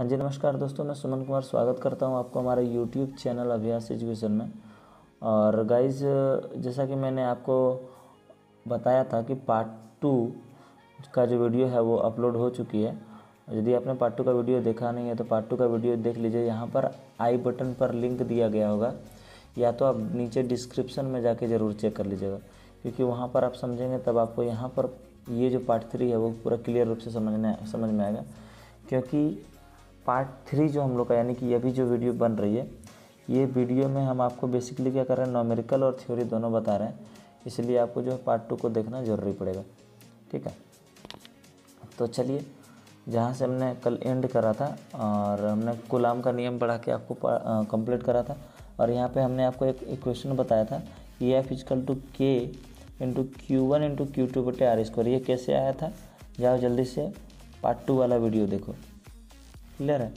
हाँ जी नमस्कार दोस्तों मैं सुमन कुमार स्वागत करता हूँ आपको हमारे यूट्यूब चैनल अभ्यास एजुकेशन में और गाइज जैसा कि मैंने आपको बताया था कि पार्ट टू का जो वीडियो है वो अपलोड हो चुकी है यदि आपने पार्ट टू का वीडियो देखा नहीं है तो पार्ट टू का वीडियो देख लीजिए यहाँ पर आई बटन पर लिंक दिया गया होगा या तो आप नीचे डिस्क्रिप्शन में जाके ज़रूर चेक कर लीजिएगा क्योंकि वहाँ पर आप समझेंगे तब आपको यहाँ पर ये जो पार्ट थ्री है वो पूरा क्लियर रूप से समझने समझ में आएगा क्योंकि पार्ट थ्री जो हम लोग का यानी कि अभी जो वीडियो बन रही है ये वीडियो में हम आपको बेसिकली क्या कर रहे हैं नॉमेरिकल और थ्योरी दोनों बता रहे हैं इसलिए आपको जो है पार्ट टू को देखना ज़रूरी पड़ेगा ठीक है तो चलिए जहाँ से हमने कल एंड करा था और हमने गुलाम का नियम पढ़ा के आपको कंप्लीट करा था और यहाँ पे हमने आपको एक इक्वेशन बताया था A F equal to K into Q one into Q two बटे आर स्क्वायर ये कैसे आया था जाओ जल्दी से पार्ट टू वाला वीडियो देखो क्लियर है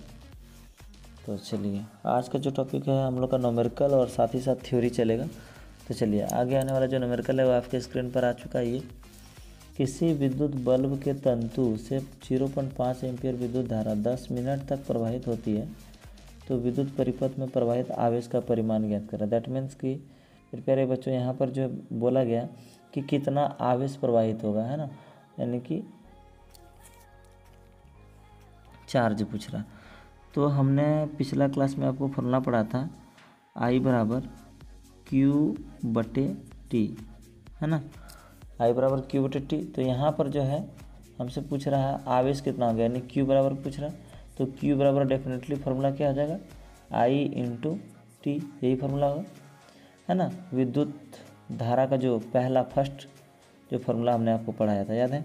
तो चलिए आज का जो टॉपिक है हम लोग का नोमेरिकल और साथ ही साथ थ्योरी चलेगा तो चलिए आगे आने वाला जो नोमेरिकल है वो आपके स्क्रीन पर आ चुका है ये किसी विद्युत बल्ब के तंतु से 0.5 एम्पियर विद्युत धारा 10 मिनट तक प्रवाहित होती है तो विद्युत परिपथ में प्रवाहित आवेश का परिमाण ज्ञात करें दैट मीन्स कि कृपया बच्चों यहाँ पर जो बोला गया कि कितना आवेश प्रवाहित होगा है ना यानी कि चार्ज पूछ रहा तो हमने पिछला क्लास में आपको फॉर्मूला पढ़ा था आई बराबर क्यू बटे टी है ना आई बराबर क्यू बटे टी तो यहाँ पर जो है हमसे पूछ रहा है आवेश कितना हो गया यानी क्यू बराबर पूछ रहा तो क्यू बराबर डेफिनेटली फार्मूला क्या हो जाएगा आई इंटू टी यही फॉर्मूला होगा है ना विद्युत धारा का जो पहला फर्स्ट जो फॉर्मूला हमने आपको पढ़ाया था याद है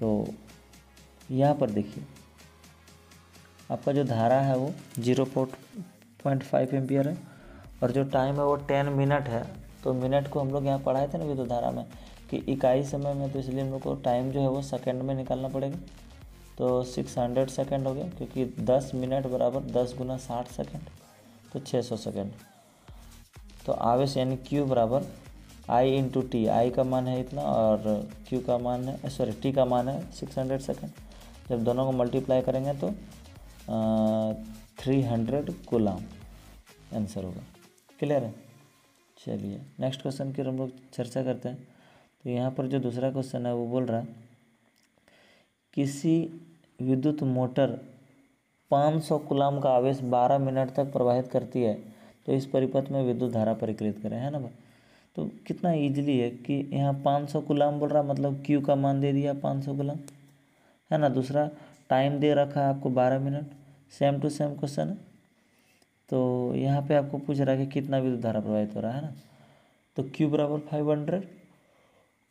तो यहाँ पर देखिए आपका जो धारा है वो जीरो पॉइंट फाइव एम्पियर है और जो टाइम है वो टेन मिनट है तो मिनट को हम लोग यहाँ पढ़ाए थे ना विद्युत धारा में कि इकाई समय में तो इसलिए हम लोग को टाइम जो है वो सेकेंड में निकालना पड़ेगा तो सिक्स हंड्रेड सेकेंड हो गया क्योंकि दस मिनट बराबर दस गुना साठ सेकेंड तो छः सौ सेकेंड तो आवेश यानी क्यू बराबर आई इंटू टी आई का मान है इतना और क्यू का मान है सॉरी टी का मान है सिक्स हंड्रेड सेकेंड जब दोनों को मल्टीप्लाई करेंगे तो थ्री हंड्रेड कोलाम आंसर होगा क्लियर है चलिए नेक्स्ट क्वेश्चन की हम लोग चर्चा करते हैं तो यहाँ पर जो दूसरा क्वेश्चन है वो बोल रहा है किसी विद्युत मोटर 500 कुलाम का आवेश 12 मिनट तक प्रवाहित करती है तो इस परिपथ में विद्युत धारा परिकृत करें है ना भाई तो कितना इजीली है कि यहाँ 500 गुलाम बोल रहा मतलब क्यू का मान दे दिया 500 गुलाम है ना दूसरा टाइम दे रखा है आपको बारह minute same to same question है तो यहाँ पे आपको पूछ रहा है कि कितना विद्युत धारा प्रवाहित हो रहा है ना तो क्यू बराबर फाइव हंड्रेड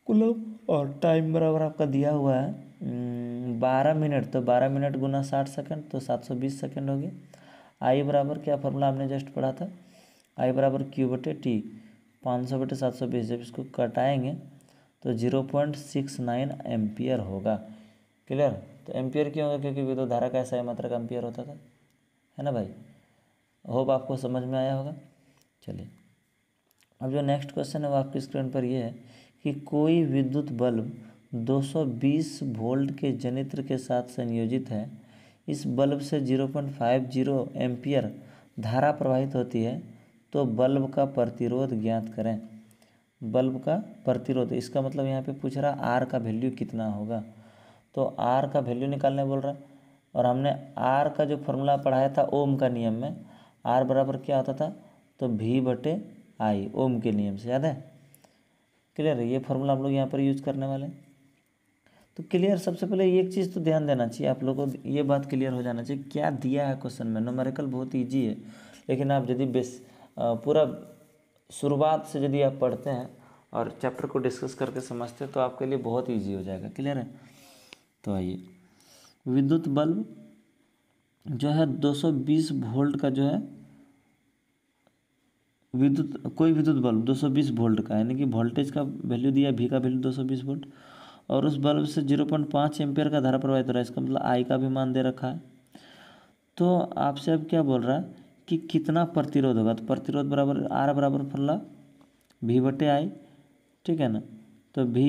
कुलम और टाइम बराबर आपका दिया हुआ है बारह मिनट तो बारह मिनट गुना साठ सेकेंड तो सात सौ बीस सेकेंड हो गया आई बराबर क्या फॉर्मूला आपने जस्ट पढ़ा था आई बराबर क्यू बटे टी पाँच सौ बटे सात सौ बीस जब इसको कटाएंगे तो zero point six nine ampere होगा क्लियर तो एम्पियर क्यों होगा क्योंकि विद्युत तो धारा का ऐसा मात्रा का एम्पियर होता था है ना भाई होप आपको समझ में आया होगा चलिए अब जो नेक्स्ट क्वेश्चन है वो आपकी स्क्रीन पर ये है कि कोई विद्युत बल्ब 220 वोल्ट के जनित्र के साथ संयोजित है इस बल्ब से 0.50 एम्पियर धारा प्रवाहित होती है तो बल्ब का प्रतिरोध ज्ञात करें बल्ब का प्रतिरोध इसका मतलब यहाँ पे पूछ रहा आर का वैल्यू कितना होगा तो आर का वैल्यू निकालने बोल रहा है और हमने आर का जो फॉर्मूला पढ़ाया था ओम का नियम में आर बराबर क्या होता था तो भी बटे आई ओम के नियम से याद है क्लियर है ये फॉर्मूला आप लोग यहाँ पर यूज करने वाले हैं तो क्लियर सबसे पहले एक चीज़ तो ध्यान देना चाहिए आप लोगों को ये बात क्लियर हो जाना चाहिए क्या दिया है क्वेश्चन में नोमरिकल बहुत ईजी है लेकिन आप यदि बेस पूरा शुरुआत से यदि आप पढ़ते हैं और चैप्टर को डिस्कस करके समझते हैं तो आपके लिए बहुत ईजी हो जाएगा क्लियर है तो आइए विद्युत बल्ब जो है 220 वोल्ट का जो है विद्युत कोई विद्युत बल्ब 220 वोल्ट का यानी कि वोल्टेज का वैल्यू दिया भी का वैल्यू 220 वोल्ट और उस बल्ब से 0.5 एम्पेयर का धारा प्रवाहित हो रहा है इसका मतलब आई का भी मान दे रखा है तो आपसे अब क्या बोल रहा है कि कितना प्रतिरोध होगा तो प्रतिरोध बराबर आर बराबर फल्ला भी बटे आई ठीक है ना तो भी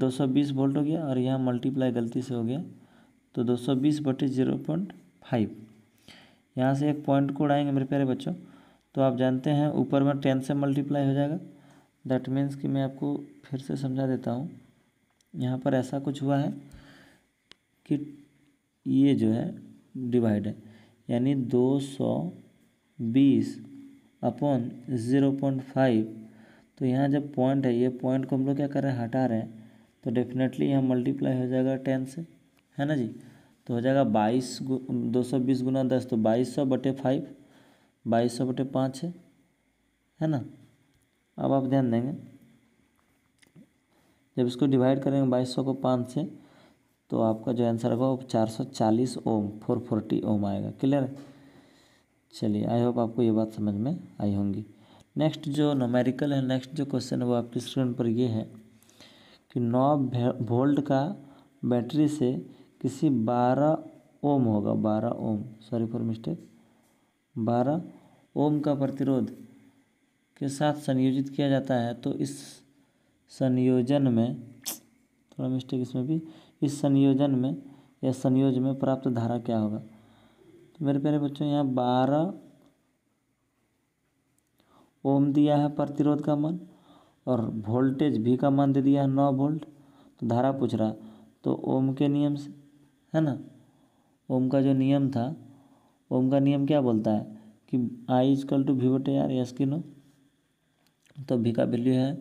दो सौ बीस वोल्ट हो गया और यहाँ मल्टीप्लाई गलती से हो गया तो दो सौ बीस बटे जीरो पॉइंट फाइव यहाँ से एक पॉइंट कोड आएंगे मेरे प्यारे बच्चों तो आप जानते हैं ऊपर में टेन से मल्टीप्लाई हो जाएगा दैट मीन्स कि मैं आपको फिर से समझा देता हूँ यहाँ पर ऐसा कुछ हुआ है कि ये जो है डिवाइड है यानी दो सौ बीस अपॉन ज़ीरो पॉइंट फाइव तो यहाँ जब पॉइंट है ये पॉइंट को हम लोग क्या कर रहे हैं हटा रहे हैं तो डेफिनेटली यहाँ मल्टीप्लाई हो जाएगा टेन से है ना जी तो हो जाएगा बाईस गु दो सौ बीस गुना दस तो बाईस सौ बटे फाइव बाईस सौ बटे पाँच है है ना अब आप ध्यान देंगे जब इसको डिवाइड करेंगे बाईस सौ को पाँच से तो आपका जो आंसर होगा वो चार सौ चालीस ओम फोर फोर्टी ओम आएगा क्लियर है चलिए आई होप आपको ये बात समझ में आई होंगी नेक्स्ट जो नोमेरिकल है नेक्स्ट जो क्वेश्चन है वो आपकी स्क्रीन पर ये है कि नौ वोल्ट का बैटरी से किसी बारह ओम होगा बारह ओम सॉरी फॉर मिस्टेक बारह ओम का प्रतिरोध के साथ संयोजित किया जाता है तो इस संयोजन में थोड़ा मिस्टेक इसमें भी इस संयोजन में या संयोज में प्राप्त धारा क्या होगा तो मेरे प्यारे बच्चों यहाँ बारह ओम दिया है प्रतिरोध का मान और वोल्टेज भी का मान दे दिया है नौ वोल्ट तो धारा पूछ रहा तो ओम के नियम से है ना ओम का जो नियम था ओम का नियम क्या बोलता है कि आई इजकल टू वी बटे आर यस की नो तो भी का वैल्यू है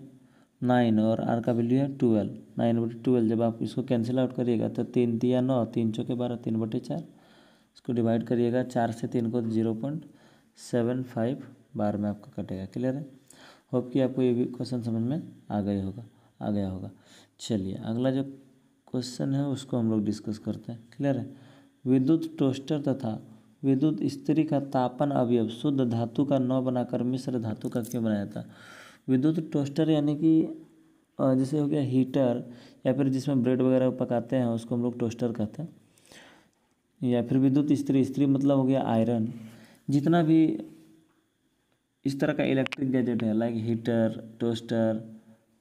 नाइन और आर का वैल्यू है ट्वेल्व नाइन बटे ट्वेल्व जब आप इसको कैंसिल आउट करिएगा तो तीन दिया नौ तीन चौके बारह तीन बटे चार इसको डिवाइड करिएगा चार से तीन को जीरो पॉइंट सेवन फाइव बार में आपका कटेगा क्लियर है होप कि आपको ये भी क्वेश्चन समझ में आ गया होगा आ गया होगा चलिए अगला जो क्वेश्चन है उसको हम लोग डिस्कस करते हैं क्लियर है विद्युत टोस्टर तथा विद्युत स्त्री का तापन अवयव शुद्ध धातु का न बनाकर मिश्र धातु का क्यों बनाया था विद्युत टोस्टर यानी कि जैसे हो गया हीटर या फिर जिसमें ब्रेड वगैरह पकाते हैं उसको हम लोग टोस्टर कहते हैं या फिर विद्युत स्त्री स्त्री मतलब हो गया आयरन जितना भी इस तरह का इलेक्ट्रिक गैजेट है लाइक हीटर टोस्टर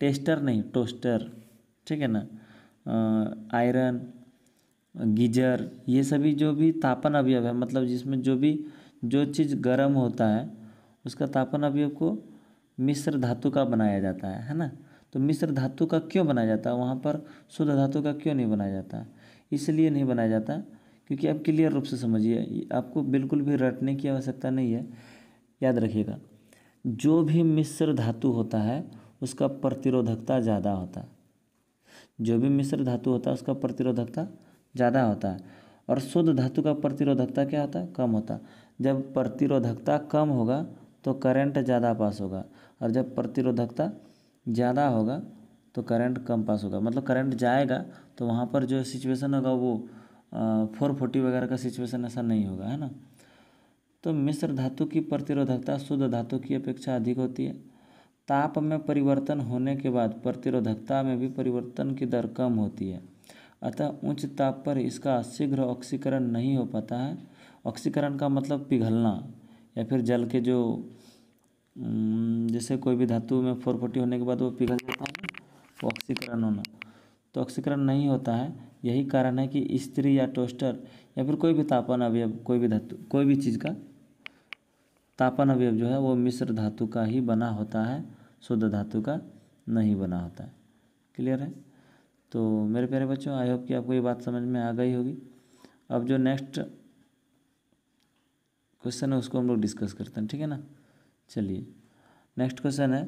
टेस्टर नहीं टोस्टर ठीक है ना आयरन गीजर ये सभी जो भी तापन अवयव है मतलब जिसमें जो भी जो चीज़ गर्म होता है उसका तापन अवयव को मिश्र धातु का बनाया जाता है है ना तो मिश्र धातु का क्यों बनाया जाता है वहाँ पर शुद्ध धातु का क्यों नहीं बनाया जाता इसलिए नहीं बनाया जाता क्योंकि आप क्लियर रूप से समझिए आपको बिल्कुल भी रटने की आवश्यकता नहीं है याद रखिएगा जो भी मिश्र धातु होता है उसका प्रतिरोधकता ज़्यादा होता है जो भी मिश्र धातु होता है उसका प्रतिरोधकता ज़्यादा होता है और शुद्ध धातु का प्रतिरोधकता क्या होता है कम होता है जब प्रतिरोधकता कम होगा तो करंट ज़्यादा पास होगा और जब प्रतिरोधकता ज़्यादा होगा तो करंट कम पास होगा मतलब करंट जाएगा तो वहाँ पर जो सिचुएशन होगा वो फोर फोर्टी वगैरह का सिचुएशन ऐसा नहीं होगा है ना तो मिश्र धातु की प्रतिरोधकता शुद्ध धातु की अपेक्षा अधिक होती है ताप में परिवर्तन होने के बाद प्रतिरोधकता में भी परिवर्तन की दर कम होती है अतः उच्च ताप पर इसका शीघ्र ऑक्सीकरण नहीं हो पाता है ऑक्सीकरण का मतलब पिघलना या फिर जल के जो जैसे कोई भी धातु में फोर्टी होने के बाद वो पिघल जाता है वो ऑक्सीकरण होना तो ऑक्सीकरण नहीं होता है यही कारण है कि स्त्री या टोस्टर या फिर कोई भी तापन अभी कोई भी धातु कोई भी चीज़ का तापन अवयव जो है वो मिश्र धातु का ही बना होता है शुद्ध धातु का नहीं बना होता है क्लियर है तो मेरे प्यारे बच्चों आई होप कि आपको ये बात समझ में आ गई होगी अब जो नेक्स्ट क्वेश्चन है उसको हम लोग डिस्कस करते हैं ठीक है ना चलिए नेक्स्ट क्वेश्चन है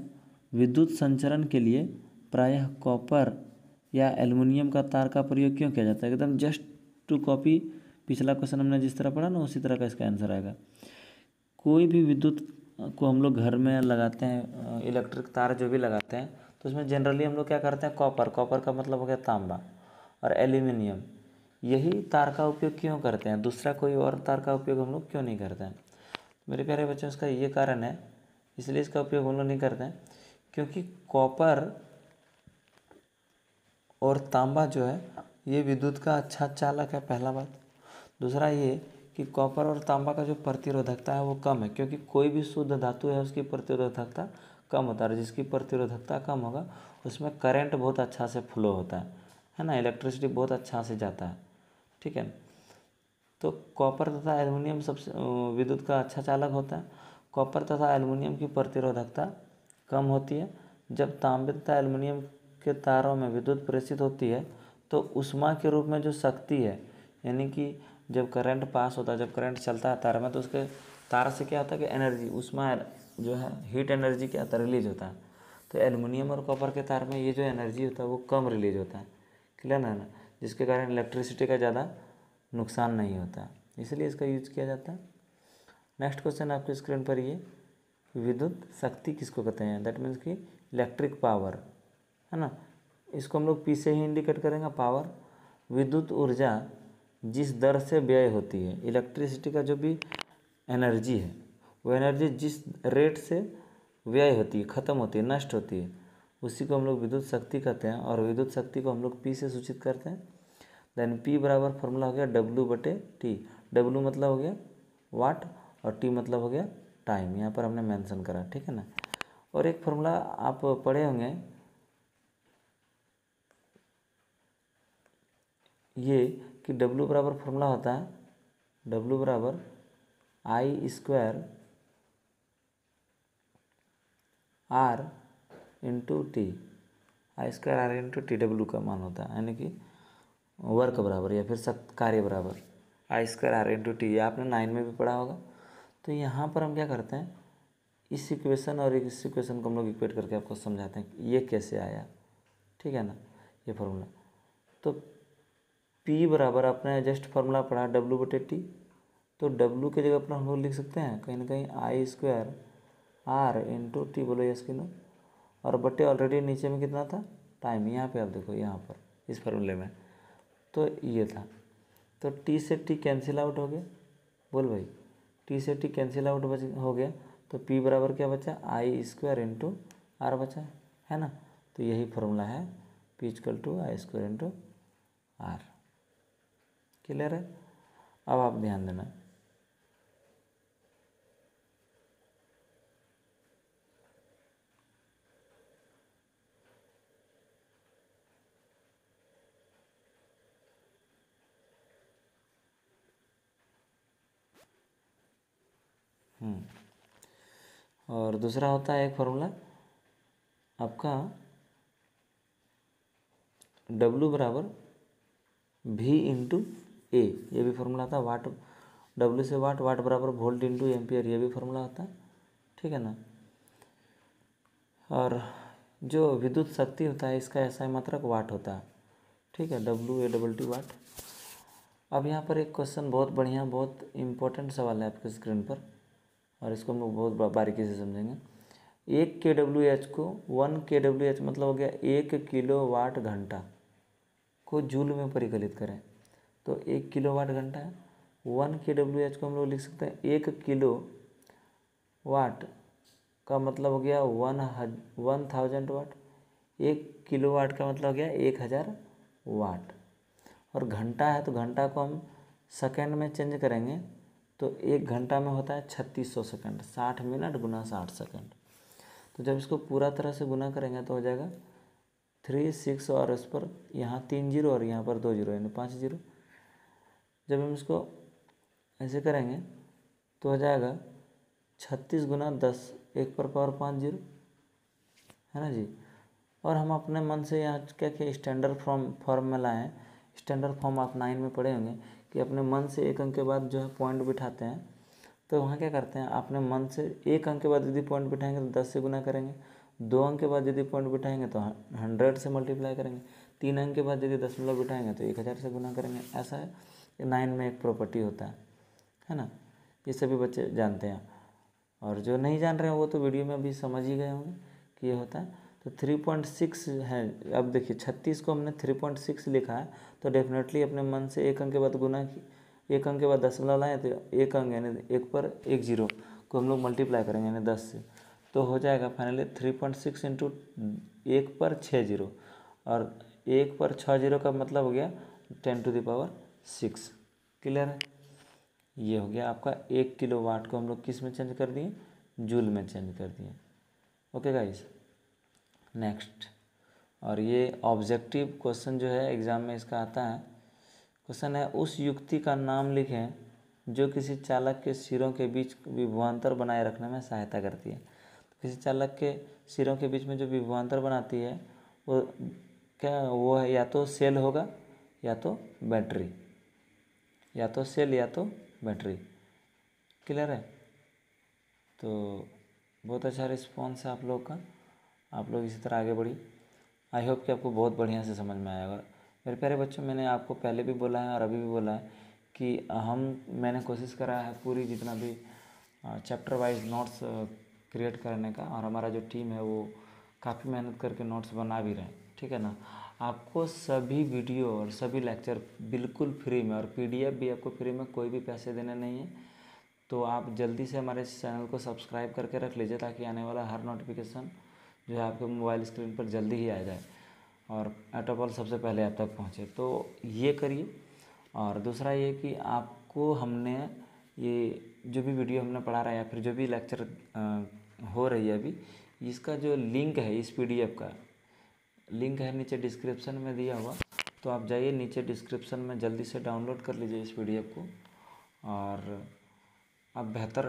विद्युत संचरण के लिए प्रायः कॉपर या एल्युमिनियम का तार का प्रयोग क्यों किया जाता है एकदम जस्ट टू कॉपी पिछला क्वेश्चन हमने जिस तरह पढ़ा ना उसी तरह का इसका आंसर आएगा कोई भी विद्युत को हम लोग घर में लगाते हैं इलेक्ट्रिक तार जो भी लगाते हैं तो उसमें जनरली हम लोग क्या करते हैं कॉपर कॉपर का मतलब हो गया तांबा और एल्यूमिनियम यही तार का उपयोग क्यों करते हैं दूसरा कोई और तार का उपयोग हम लोग क्यों नहीं करते हैं मेरे प्यारे बच्चों इसका ये कारण है इसलिए इसका उपयोग हम लोग नहीं करते हैं क्योंकि कॉपर और तांबा जो है ये विद्युत का अच्छा चालक है पहला बात दूसरा ये कि कॉपर और तांबा का जो प्रतिरोधकता है वो कम है क्योंकि कोई भी शुद्ध धातु है उसकी प्रतिरोधकता कम होता है जिसकी प्रतिरोधकता कम होगा उसमें करंट बहुत अच्छा से फ्लो होता है है ना इलेक्ट्रिसिटी बहुत अच्छा से जाता है ठीक है तो कॉपर तथा एलुमिनियम सबसे विद्युत का अच्छा चालक होता है कॉपर तथा एलुमिनियम की प्रतिरोधकता कम होती है जब तांबे तथा एलुमिनियम के तारों में विद्युत प्रेषित होती है तो उष्मा के रूप में जो शक्ति है यानी कि जब करंट पास होता है जब करंट चलता है तार में तो उसके तार से क्या होता है कि एनर्जी उसमें जो है हीट एनर्जी क्या होता है रिलीज होता है तो एलुमिनियम और कॉपर के तार में ये जो एनर्जी होता है वो कम रिलीज होता है क्लियर ना ना जिसके कारण इलेक्ट्रिसिटी का ज़्यादा नुकसान नहीं होता इसलिए इसका यूज किया जाता है नेक्स्ट क्वेश्चन आपके स्क्रीन पर ये विद्युत शक्ति किसको कहते हैं दैट मीन्स कि इलेक्ट्रिक पावर है ना इसको हम लोग पी से ही इंडिकेट करेंगे पावर विद्युत ऊर्जा जिस दर से व्यय होती है इलेक्ट्रिसिटी का जो भी एनर्जी है वो एनर्जी जिस रेट से व्यय होती है ख़त्म होती है नष्ट होती है उसी को हम लोग विद्युत शक्ति कहते हैं और विद्युत शक्ति को हम लोग पी से सूचित करते हैं देन पी बराबर फॉर्मूला हो गया डब्लू बटे टी डब्लू मतलब हो गया वाट और टी मतलब हो गया टाइम यहाँ पर हमने मेंशन करा ठीक है ना और एक फॉर्मूला आप पढ़े होंगे ये कि W बराबर फॉर्मूला होता है W बराबर I square R into T I square R into T W का मान होता है यानी कि वर्क बराबर या फिर सब कार्य बराबर I square R into T आपने नाइन में भी पढ़ा होगा तो यहाँ पर हम क्या करते हैं इस इक्वेशन और इस इक्वेशन को हम लोग इक्वेट करके आपको समझाते हैं कि ये कैसे आया ठीक है ना ये फॉर्मूला तो पी बराबर आपने जस्ट फार्मूला पढ़ा डब्लू बटे टी तो डब्लू की जगह अपना हम लोग लिख सकते हैं कहीं ना कहीं I square R into T बोलो यस कि नो और बटे ऑलरेडी नीचे में कितना था टाइम यहाँ पे आप देखो यहाँ पर इस फार्मूले में तो ये था तो टी से T कैंसिल आउट हो गया बोल भाई टी से T कैंसिल आउट बच हो गया तो पी बराबर क्या बचा आई स्क्वायर इंटू आर बचा है ना तो यही फार्मूला है P equal to I square into R clear है अब आप ध्यान देना हम्म। और दूसरा होता है एक फॉर्मूला आपका डब्लू बराबर भी इंटू ए ये भी फॉर्मूला आता वाट डब्ल्यू से वाट वाट बराबर वोल्ट इंटू एम्पियर ये भी फॉर्मूला आता है ठीक है ना और जो विद्युत शक्ति होता है इसका ऐसा मात्रक वाट होता है ठीक है W A double T watt अब यहाँ पर एक क्वेश्चन बहुत बढ़िया बहुत इंपॉर्टेंट सवाल है आपके स्क्रीन पर और इसको हम लोग बहुत बारीकी से समझेंगे एक के डब्ल्यू एच को वन के डब्ल्यू एच मतलब हो गया एक किलो वाट घंटा को जूल में परिकलित करें तो एक किलो वाट घंटा वन के डब्ल्यू एच को हम लोग लिख सकते हैं एक किलो वाट का मतलब हो गया वन हज वन थाउजेंड वाट एक किलो वाट का मतलब हो गया एक हज़ार वाट और घंटा है तो घंटा को हम सेकेंड में चेंज करेंगे तो एक घंटा में होता है छत्तीस सौ सेकेंड साठ मिनट गुना साठ सेकेंड तो जब इसको पूरा तरह से गुना करेंगे तो हो जाएगा थ्री सिक्स और इस पर यहाँ तीन जीरो और यहाँ पर दो जीरो यानी पाँच जीरो जब हम इसको ऐसे करेंगे तो हो जाएगा छत्तीस गुना दस एक पर पावर पाँच जीरो है ना जी और हम अपने मन से यहाँ क्या क्या स्टैंडर्ड फॉर्म फॉर्म में लाए हैं स्टैंडर्ड फॉर्म आप नाइन में पढ़े होंगे कि अपने मन से एक अंक के बाद जो है पॉइंट बिठाते हैं तो वहाँ क्या करते हैं अपने मन से एक अंक के बाद यदि पॉइंट बिठाएंगे तो दस से गुना करेंगे दो अंक के बाद यदि पॉइंट बिठाएंगे तो हंड्रेड से मल्टीप्लाई करेंगे तीन अंक के बाद यदि दस दशमलव मतलब बिठाएंगे तो एक हज़ार से गुना करेंगे ऐसा है नाइन में एक प्रॉपर्टी होता है है ना ये सभी बच्चे जानते हैं और जो नहीं जान रहे हैं वो तो वीडियो में अभी समझ ही गए होंगे कि ये होता है तो थ्री पॉइंट सिक्स है अब देखिए छत्तीस को हमने थ्री पॉइंट सिक्स लिखा है तो डेफिनेटली अपने मन से एक अंक के बाद गुना की एक अंक के बाद दस वाला लाएँ तो एक अंक यानी एक पर एक जीरो को हम लोग मल्टीप्लाई करेंगे यानी दस से तो हो जाएगा finally three point six into एक पर छः जीरो और एक पर छः जीरो का मतलब हो गया ten to the power six clear है ये हो गया आपका एक किलो वाट को हम लोग किस में चेंज कर दिए जूल में चेंज कर दिए ओके गाइस नेक्स्ट और ये ऑब्जेक्टिव क्वेश्चन जो है एग्ज़ाम में इसका आता है क्वेश्चन है उस युक्ति का नाम लिखें जो किसी चालक के सिरों के बीच विभवान्तर बनाए रखने में सहायता करती है किसी चालक के सिरों के बीच में जो विभवान्तर बनाती है वो क्या वो है या तो सेल होगा या तो बैटरी या तो सेल या तो बैटरी क्लियर है तो बहुत अच्छा रिस्पॉन्स है आप लोग का आप लोग इसी तरह आगे बढ़ी आई होप कि आपको बहुत बढ़िया से समझ में आएगा मेरे प्यारे बच्चों मैंने आपको पहले भी बोला है और अभी भी बोला है कि हम मैंने कोशिश करा है पूरी जितना भी चैप्टर वाइज नोट्स क्रिएट करने का और हमारा जो टीम है वो काफ़ी मेहनत करके नोट्स बना भी रहे हैं ठीक है ना आपको सभी वीडियो और सभी लेक्चर बिल्कुल फ्री में और पीडीएफ भी आपको फ्री में कोई भी पैसे देने नहीं है तो आप जल्दी से हमारे चैनल को सब्सक्राइब करके रख लीजिए ताकि आने वाला हर नोटिफिकेशन जो है आपके मोबाइल स्क्रीन पर जल्दी ही आ जाए और एटोपॉल सबसे पहले आप तक पहुँचे तो ये करिए और दूसरा ये कि आपको हमने ये जो भी वीडियो हमने पढ़ा रहा है या फिर जो भी लेक्चर हो रही है अभी इसका जो लिंक है इस पीडीएफ का लिंक है नीचे डिस्क्रिप्शन में दिया हुआ तो आप जाइए नीचे डिस्क्रिप्शन में जल्दी से डाउनलोड कर लीजिए इस पी को और आप बेहतर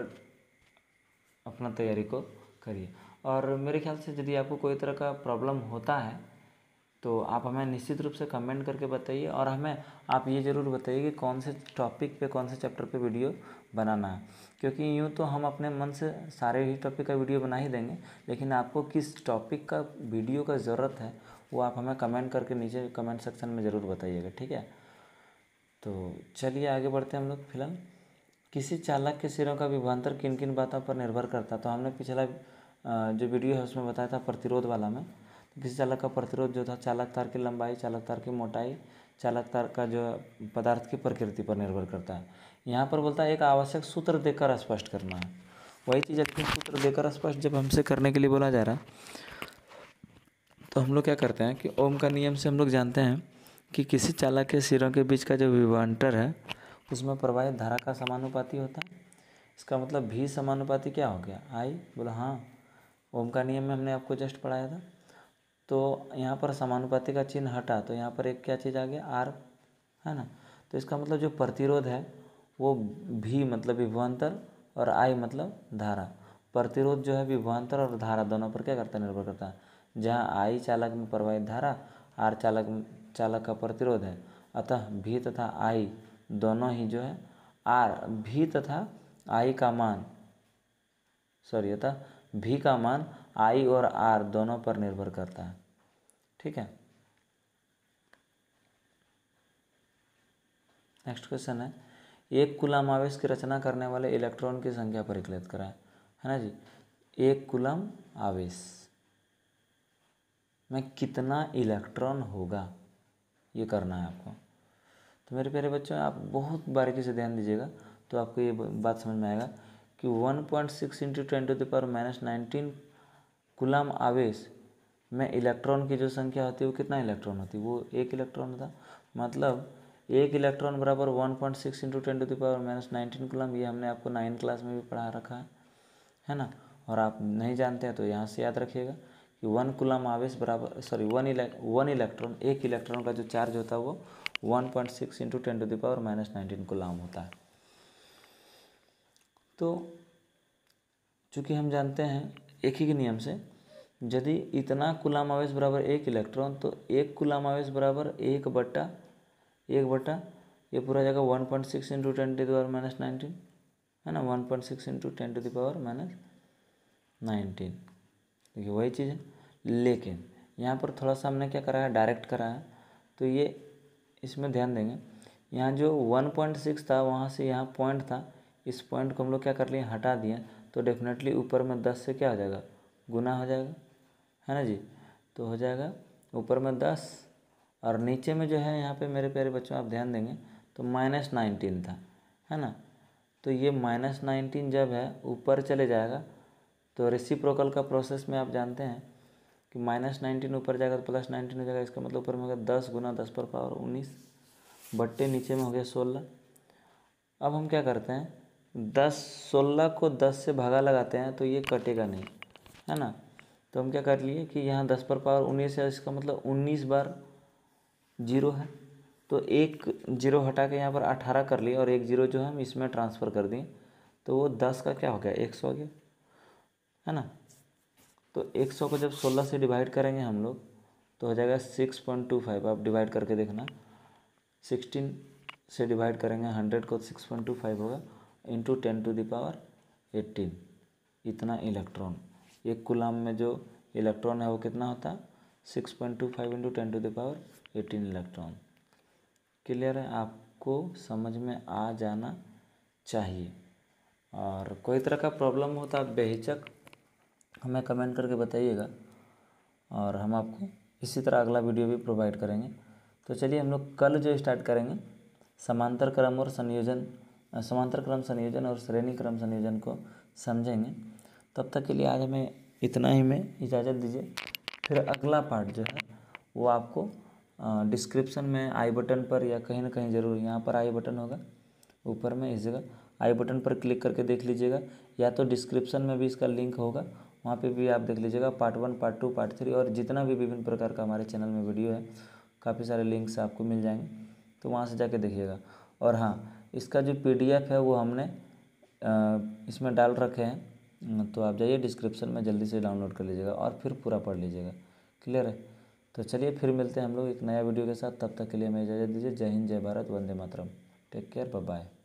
अपना तैयारी को करिए और मेरे ख्याल से यदि आपको कोई तरह का प्रॉब्लम होता है तो आप हमें निश्चित रूप से कमेंट करके बताइए और हमें आप ये ज़रूर बताइए कि कौन से टॉपिक पे कौन से चैप्टर पे वीडियो बनाना है क्योंकि यूँ तो हम अपने मन से सारे ही टॉपिक का वीडियो बना ही देंगे लेकिन आपको किस टॉपिक का वीडियो का ज़रूरत है वो आप हमें कमेंट करके नीचे कमेंट सेक्शन में ज़रूर बताइएगा ठीक है तो चलिए आगे बढ़ते हैं हम लोग फिलहाल किसी चालक के सिरों का विभांतर किन किन बातों पर निर्भर करता तो हमने पिछला जो वीडियो है उसमें बताया था प्रतिरोध वाला में तो किसी चालक का प्रतिरोध जो था चालक तार की लंबाई चालक तार की मोटाई चालक तार का जो पदार्थ की प्रकृति पर निर्भर करता है यहाँ पर बोलता है एक आवश्यक सूत्र देकर स्पष्ट करना है वही चीज़ अच्छी सूत्र देकर स्पष्ट जब हमसे करने के लिए बोला जा रहा है तो हम लोग क्या करते हैं कि ओम का नियम से हम लोग जानते हैं कि किसी चालक के सिरों के बीच का जो विभांटर है उसमें प्रवाहित धारा का समानुपाती होता है इसका मतलब भी समानुपाती क्या हो गया आई बोला हाँ ओम का नियम में हमने आपको जस्ट पढ़ाया था तो यहाँ पर समानुपाति का चिन्ह हटा तो यहाँ पर एक क्या चीज़ आ गया आर है ना तो इसका मतलब जो प्रतिरोध है वो भी मतलब विभवान्तर और आई मतलब धारा प्रतिरोध जो है विभवान्तर और धारा दोनों पर क्या करता है निर्भर करता है जहाँ आई चालक में प्रवाहित धारा आर चालक चालक का प्रतिरोध है अतः भी तथा आई दोनों ही जो है आर भी तथा आई का मान सॉरी अतः भी का मान आई और आर दोनों पर निर्भर करता है ठीक है नेक्स्ट क्वेश्चन है एक कुलम आवेश की रचना करने वाले इलेक्ट्रॉन की संख्या परिकलित कराए है ना जी एक कुलम आवेश में कितना इलेक्ट्रॉन होगा ये करना है आपको तो मेरे प्यारे बच्चों आप बहुत बारीकी से ध्यान दीजिएगा तो आपको ये बात समझ में आएगा कि 1.6 point six into twenty to power minus nineteen coulomb आवेश में इलेक्ट्रॉन की जो संख्या होती है वो कितना इलेक्ट्रॉन होती है वो एक इलेक्ट्रॉन होता मतलब एक इलेक्ट्रॉन बराबर one point six into twenty to power minus nineteen coulomb ये हमने आपको नाइन क्लास में भी पढ़ा रखा है है ना और आप नहीं जानते हैं तो यहाँ से याद रखिएगा कि वन कुलम आवेश बराबर सॉरी वन वन इलेक्ट्रॉन एक इलेक्ट्रॉन का जो चार्ज होता है वो one point six into ten to the power minus nineteen coulomb होता है तो चूंकि हम जानते हैं एक ही के नियम से यदि इतना कुलाम आवेश बराबर एक इलेक्ट्रॉन तो एक कुलाम आवेश बराबर एक बट्टा एक बट्टा ये पूरा जाएगा one point six into ten to the power minus nineteen है ना one point six into ten to the power minus nineteen देखिए वही चीज़ है लेकिन यहाँ पर थोड़ा सा हमने क्या करा है डायरेक्ट करा है तो ये इसमें ध्यान देंगे यहाँ जो वन पॉइंट सिक्स था वहाँ से यहाँ पॉइंट था इस पॉइंट को हम लोग क्या कर लिए हटा दिए तो डेफिनेटली ऊपर में दस से क्या हो जाएगा गुना हो जाएगा है ना जी तो हो जाएगा ऊपर में दस और नीचे में जो है यहाँ पे मेरे प्यारे बच्चों आप ध्यान देंगे तो माइनस नाइनटीन था है ना तो ये माइनस नाइनटीन जब है ऊपर चले जाएगा तो रेसिप्रोकल का प्रोसेस में आप जानते हैं कि माइनस नाइनटीन ऊपर जाएगा तो प्लस नाइनटीन हो जाएगा इसका मतलब ऊपर में होगा दस गुना दस पर पावर उन्नीस बट्टे नीचे में हो गया सोलह अब हम क्या करते हैं दस सोलह को दस से भागा लगाते हैं तो ये कटेगा नहीं है ना तो हम क्या कर लिए कि यहाँ दस पर पावर उन्नीस है इसका मतलब उन्नीस बार जीरो है तो एक जीरो हटा के यहाँ पर अठारह कर लिए और एक जीरो जो है हम इसमें ट्रांसफ़र कर दिए तो वो दस का क्या हो गया एक सौ हो गया है ना तो एक सौ को जब सोलह से डिवाइड करेंगे हम लोग तो हो जाएगा सिक्स पॉइंट टू फाइव आप डिवाइड करके देखना सिक्सटीन से डिवाइड करेंगे हंड्रेड को सिक्स पॉइंट टू फाइव होगा into ten to the power eighteen इतना इलेक्ट्रॉन एक गुलाम में जो इलेक्ट्रॉन है वो कितना होता six point two five into ten to the power eighteen electron clear है आपको समझ में आ जाना चाहिए और कोई तरह का प्रॉब्लम हो तो आप बेहिचक हमें कमेंट करके बताइएगा और हम आपको इसी तरह अगला वीडियो भी प्रोवाइड करेंगे तो चलिए हम लोग कल जो स्टार्ट करेंगे समांतर क्रम और संयोजन समांतर क्रम संयोजन और श्रेणी क्रम संयोजन को समझेंगे तब तक के लिए आज हमें इतना ही में इजाज़त दीजिए फिर अगला पार्ट जो है वो आपको डिस्क्रिप्शन में आई बटन पर या कहीं ना कहीं ज़रूर यहाँ पर आई बटन होगा ऊपर में इस जगह आई बटन पर क्लिक करके देख लीजिएगा या तो डिस्क्रिप्शन में भी इसका लिंक होगा वहाँ पे भी आप देख लीजिएगा part one part two part three और जितना भी विभिन्न प्रकार का हमारे चैनल में वीडियो है काफ़ी सारे लिंक्स आपको मिल जाएंगे तो वहाँ से जाके देखिएगा और हाँ इसका जो पी है वो हमने इसमें डाल रखे हैं तो आप जाइए डिस्क्रिप्शन में जल्दी से डाउनलोड कर लीजिएगा और फिर पूरा पढ़ लीजिएगा क्लियर है तो चलिए फिर मिलते हैं हम लोग एक नया वीडियो के साथ तब तक के लिए हमें इजाज़त दीजिए जय हिंद जय भारत वंदे मातरम टेक केयर बाय